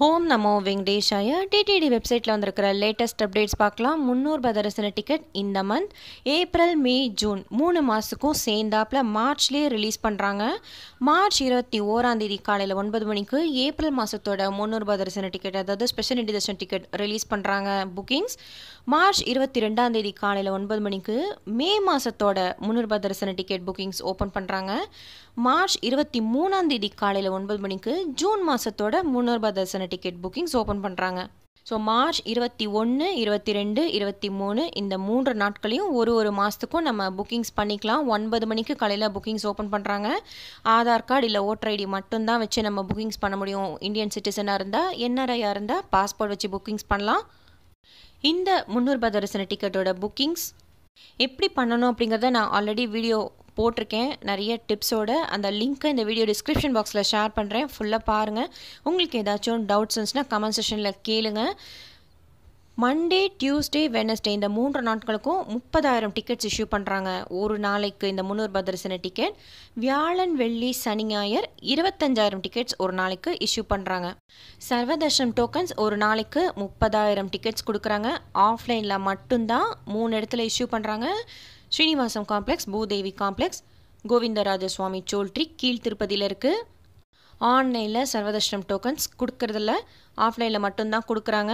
home நமோ வெங்கடேஷாய TTD வெப்சைட்டில் வந்திருக்கிற லேட்டஸ்ட் அப்டேட்ஸ் பார்க்கலாம் முந்நூறு பதரசன டிக்கெட் இந்த மந்த் ஏப்ரல் மே ஜூன் மூணு மாதத்துக்கும் சேர்ந்தாப்பில் மார்ச்லேயே ரிலீஸ் பண்ணுறாங்க மார்ச் இருபத்தி ஓராந்தேதி காலையில் ஒன்பது மணிக்கு ஏப்ரல் மாதத்தோட முந்நூறு பதரசன டிக்கெட் அதாவது ஸ்பெஷல் இன்டிதர்ஷன் டிக்கெட் ரிலீஸ் பண்ணுறாங்க புக்கிங்ஸ் மார்ச் இருபத்தி ரெண்டாந்தேதி காலையில் ஒன்பது மணிக்கு மே மாதத்தோட முந்நூறு பதரசன டிக்கெட் புக்கிங்ஸ் ஓப்பன் பண்ணுறாங்க மார்ச் இருபத்தி மூணாம் தேதி காலையில் ஒன்பது மணிக்கு ஜூன் மாதத்தோட முன்னோர்பா தரிசன டிக்கெட் புக்கிங்ஸ் ஓப்பன் பண்ணுறாங்க ஸோ மார்ச் இருபத்தி ஒன்று இருபத்தி ரெண்டு இருபத்தி மூணு இந்த மூன்று நாட்களையும் ஒரு ஒரு மாதத்துக்கும் நம்ம புக்கிங்ஸ் பண்ணிக்கலாம் ஒன்பது மணிக்கு காலையில் புக்கிங்ஸ் ஓப்பன் பண்ணுறாங்க ஆதார் கார்டு இல்லை ஓட்டர் ஐடி மட்டும்தான் வச்சு நம்ம புக்கிங்ஸ் பண்ண முடியும் இந்தியன் சிட்டிசனாக இருந்தால் என்ஆர்ஐயாக இருந்தால் பாஸ்போர்ட் வச்சு புக்கிங்ஸ் பண்ணலாம் இந்த முந்நூறுபா தரிசன டிக்கெட்டோட புக்கிங்ஸ் எப்படி பண்ணணும் அப்படிங்கிறத நான் ஆல்ரெடி வீடியோ போட்டிருக்கேன் நிறைய டிப்ஸோட அந்த லிங்க்கை இந்த வீடியோ டிஸ்கிரிப்ஷன் பாக்ஸில் ஷேர் பண்ணுறேன் ஃபுல்லாக பாருங்கள் உங்களுக்கு ஏதாச்சும் டவுட்ஸ் இருந்துச்சுன்னா கமெண்ட் செஷனில் கேளுங்க மண்டே டியூஸ்டே வெனஸ்டே இந்த மூன்று நாட்களுக்கும் முப்பதாயிரம் டிக்கெட்ஸ் இஷ்யூ பண்ணுறாங்க ஒரு நாளைக்கு இந்த முன்னூறு பதரிசன டிக்கெட் வியாழன் வெள்ளி சனி ஞாயிறு இருபத்தஞ்சாயிரம் டிக்கெட்ஸ் ஒரு நாளைக்கு இஷ்யூ பண்ணுறாங்க சர்வதர்ஷம் டோக்கன்ஸ் ஒரு நாளைக்கு முப்பதாயிரம் டிக்கெட்ஸ் கொடுக்குறாங்க ஆஃப்லைனில் மட்டும்தான் மூணு இடத்துல இஷ்யூ பண்ணுறாங்க Srinivasam complex Bhudevi complex Govindaraja Swamy choultry கீழ் திருப்பதியில் இருக்குது ஆன்லைனில் சர்வதர்ஷனம் டோக்கன்ஸ் கொடுக்கறதில்ல ஆஃப்லைனில் மட்டும்தான் கொடுக்குறாங்க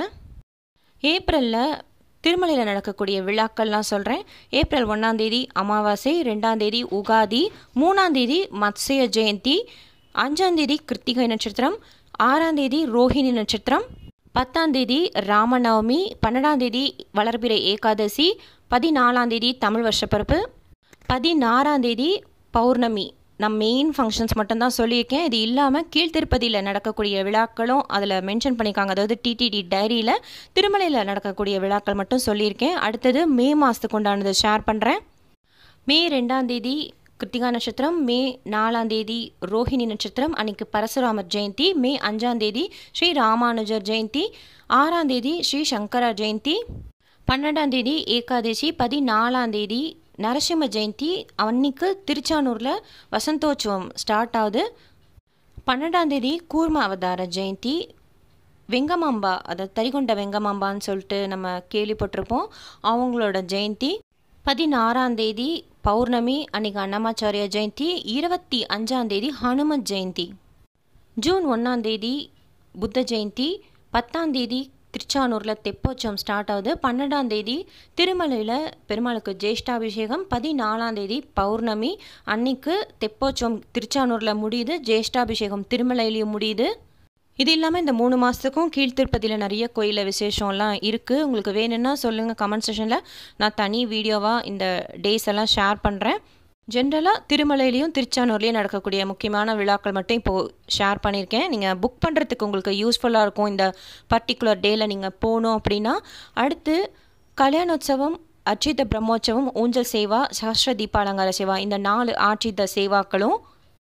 ஏப்ரலில் திருமலையில் நடக்கக்கூடிய விழாக்கள்லாம் சொல்கிறேன் ஏப்ரல் ஒன்றாந்தேதி அமாவாசை ரெண்டாந்தேதி உகாதி மூணாந்தேதி மத்ஸ்ய ஜெயந்தி அஞ்சாந்தேதி கிருத்திகை நட்சத்திரம் ஆறாந்தேதி ரோஹிணி நட்சத்திரம் தேதி ராமநவமி பன்னெண்டாந்தேதி வளர்பிறை ஏகாதசி பதினாலாம் தேதி தமிழ் வருஷப்பிறப்பு பதினாறாம் தேதி பௌர்ணமி நான் மெயின் ஃபங்க்ஷன்ஸ் மட்டும்தான் சொல்லியிருக்கேன் இது இல்லாமல் கீழ்த்திருப்பதியில் நடக்கக்கூடிய விழாக்களும் அதில் மென்ஷன் பண்ணியிருக்காங்க அதாவது டிடிடி டைரியில் திருமலையில் நடக்கக்கூடிய விழாக்கள் மட்டும் சொல்லியிருக்கேன் அடுத்தது மே மாதத்துக்கு உண்டானது ஷேர் பண்ணுறேன் மே ரெண்டாம் தேதி கிருத்திகா நட்சத்திரம் மே நாலாம் தேதி ரோஹிணி நட்சத்திரம் அன்னைக்கு பரசுராமர் ஜெயந்தி மே அஞ்சாம் தேதி ஸ்ரீ ராமானுஜர் ஜெயந்தி ஆறாம் தேதி ஸ்ரீ சங்கரா ஜெயந்தி பன்னெண்டாம் தேதி ஏகாதசி பதினாலாம் தேதி நரசிம்ம ஜெயந்தி அன்னைக்கு திருச்சானூரில் வசந்தோற்சவம் ஸ்டார்ட் ஆகுது பன்னெண்டாம் தேதி கூர்ம அவதார ஜெயந்தி வெங்கமாம்பா அதை தரிகொண்ட வெங்கமாம்பான்னு சொல்லிட்டு நம்ம கேள்விப்பட்டிருப்போம் அவங்களோட ஜெயந்தி பதினாறாம் தேதி பௌர்ணமி அன்னைக்கு அன்னமாச்சாரிய ஜெயந்தி இருபத்தி அஞ்சாம் தேதி ஹனுமன் ஜெயந்தி ஜூன் ஒன்றாம் தேதி புத்த ஜெயந்தி பத்தாம் தேதி திருச்சானூரில் தெப்போச்சம் ஸ்டார்ட் ஆகுது பன்னெண்டாம் தேதி திருமலையில் பெருமாளுக்கு ஜேஷ்டாபிஷேகம் பதினாலாம் தேதி பௌர்ணமி அன்னைக்கு தெப்போச்சம் திருச்சானூரில் முடியுது ஜேஷ்டாபிஷேகம் திருமலையிலையும் முடியுது இது இல்லாமல் இந்த மூணு மாதத்துக்கும் கீழ்த்திருப்பதியில் நிறைய கோயிலில் விசேஷம்லாம் இருக்குது உங்களுக்கு வேணும்னா சொல்லுங்கள் கமெண்ட் செஷனில் நான் தனி வீடியோவாக இந்த டேஸ் எல்லாம் ஷேர் பண்ணுறேன் ஜென்ரலாக திருமலையிலையும் திருச்சானூர்லேயும் நடக்கக்கூடிய முக்கியமான விழாக்கள் மட்டும் இப்போது ஷேர் பண்ணியிருக்கேன் நீங்கள் புக் பண்ணுறதுக்கு உங்களுக்கு யூஸ்ஃபுல்லாக இருக்கும் இந்த பர்டிகுலர் டேயில் நீங்கள் போகணும் அப்படின்னா அடுத்து கல்யாணோத்சவம் அச்சித பிரம்மோற்சவம் ஊஞ்சல் சேவா சஹஸ்ர தீபாலங்கார சேவா இந்த நாலு ஆட்சித்த சேவாக்களும்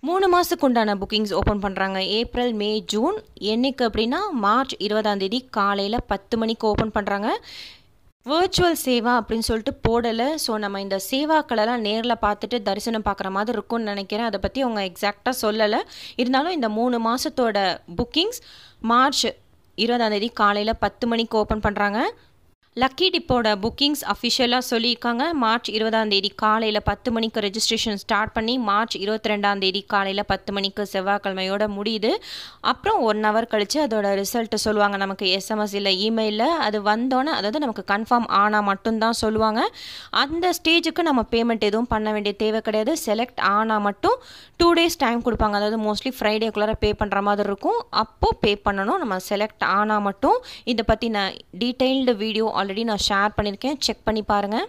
மூணு மாதத்துக்கு உண்டான புக்கிங்ஸ் ஓப்பன் பண்ணுறாங்க ஏப்ரல் மே ஜூன் என்றைக்கு அப்படின்னா மார்ச் இருபதாம் தேதி காலையில் பத்து மணிக்கு ஓப்பன் பண்ணுறாங்க வேர்ச்சுவல் சேவா அப்படின்னு சொல்லிட்டு போடலை ஸோ நம்ம இந்த சேவாக்களெல்லாம் நேரில் பார்த்துட்டு தரிசனம் பார்க்குற மாதிரி இருக்கும்னு நினைக்கிறேன் அதை பற்றி அவங்க எக்ஸாக்டாக சொல்லலை இருந்தாலும் இந்த மூணு மாதத்தோட புக்கிங்ஸ் மார்ச் இருபதாந்தேதி காலையில் பத்து மணிக்கு ஓப்பன் பண்ணுறாங்க லக்கி டிப்போட புக்கிங்ஸ் அஃபிஷியலாக சொல்லியிருக்காங்க மார்ச் இருபதாம் தேதி காலையில் பத்து மணிக்கு ரெஜிஸ்ட்ரேஷன் ஸ்டார்ட் பண்ணி மார்ச் இருபத்தி ரெண்டாம் தேதி காலையில் பத்து மணிக்கு செவ்வாய்க்கிழமையோட முடியுது அப்புறம் ஒன் ஹவர் கழித்து அதோட ரிசல்ட்டை சொல்லுவாங்க நமக்கு எஸ்எம்எஸ் இல்லை இமெயிலில் அது வந்தோன்னே அதாவது நமக்கு கன்ஃபார்ம் ஆனால் மட்டும்தான் சொல்லுவாங்க அந்த ஸ்டேஜுக்கு நம்ம பேமெண்ட் எதுவும் பண்ண வேண்டிய தேவை கிடையாது செலக்ட் ஆனால் மட்டும் டூ டேஸ் டைம் கொடுப்பாங்க அதாவது மோஸ்ட்லி ஃப்ரைடேக்குள்ளே பே பண்ணுற மாதிரி இருக்கும் அப்போது பே பண்ணணும் நம்ம செலக்ட் ஆனால் மட்டும் இதை பற்றி நான் டீட்டெயில்டு வீடியோ ஆல்ரெடி நான் ஷேர் பண்ணியிருக்கேன் செக் பண்ணி பாருங்கள்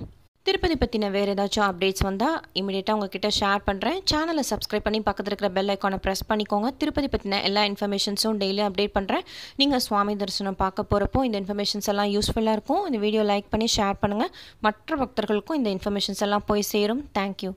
திருப்பதி பற்றின வேறு ஏதாச்சும் அப்டேட்ஸ் வந்தால் இமீடியட்டாக உங்ககிட்ட ஷேர் பண்ணுறேன் சேனலை சப்ஸ்கிரைப் பண்ணி பக்கத்தில் இருக்கிற பெல் ஐக்கானை ப்ரெஸ் பண்ணிக்கோங்க திருப்பதி பற்றின எல்லா இன்ஃபர்மேஷன்ஸும் டெய்லி அப்டேட் பண்ணுறேன் நீங்கள் சுவாமி தரிசனம் பார்க்க போகிறப்போ இந்த இன்ஃபர்மேஷன்ஸ் எல்லாம் யூஸ்ஃபுல்லாக இருக்கும் இந்த வீடியோ லைக் பண்ணி ஷேர் பண்ணுங்கள் மற்ற பக்தர்களுக்கும் இந்த இன்ஃபர்மேஷன்ஸ் எல்லாம் போய் சேரும் தேங்க்யூ